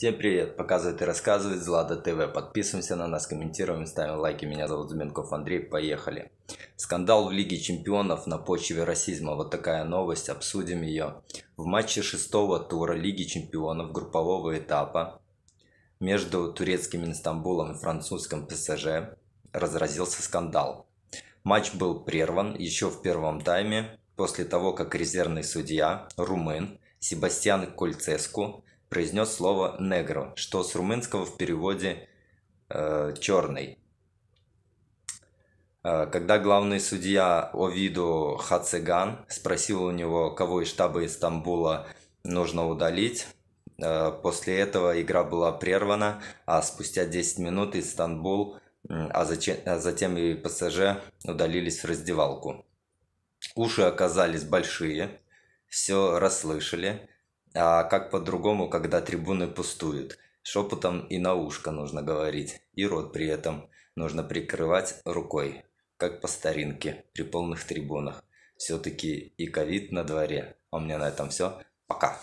Всем привет! Показывает и рассказывает Злада ТВ. Подписываемся на нас, комментируем, ставим лайки. Меня зовут Зубенков Андрей. Поехали! Скандал в Лиге Чемпионов на почве расизма. Вот такая новость, обсудим ее. В матче шестого тура Лиги Чемпионов группового этапа между турецким Инстамбулом и французским ПСЖ разразился скандал. Матч был прерван еще в первом тайме после того, как резервный судья, румын, Себастьян Кольцеску произнес слово «негро», что с румынского в переводе э, «черный». Э, когда главный судья Овиду Хацеган спросил у него, кого из штаба из нужно удалить, э, после этого игра была прервана, а спустя 10 минут из Стамбул, а, а затем и ПСЖ удалились в раздевалку. Уши оказались большие, все расслышали, а как по-другому, когда трибуны пустуют? Шепотом и на ушко нужно говорить, и рот при этом нужно прикрывать рукой, как по старинке, при полных трибунах. Все-таки и ковид на дворе. А у меня на этом все. Пока.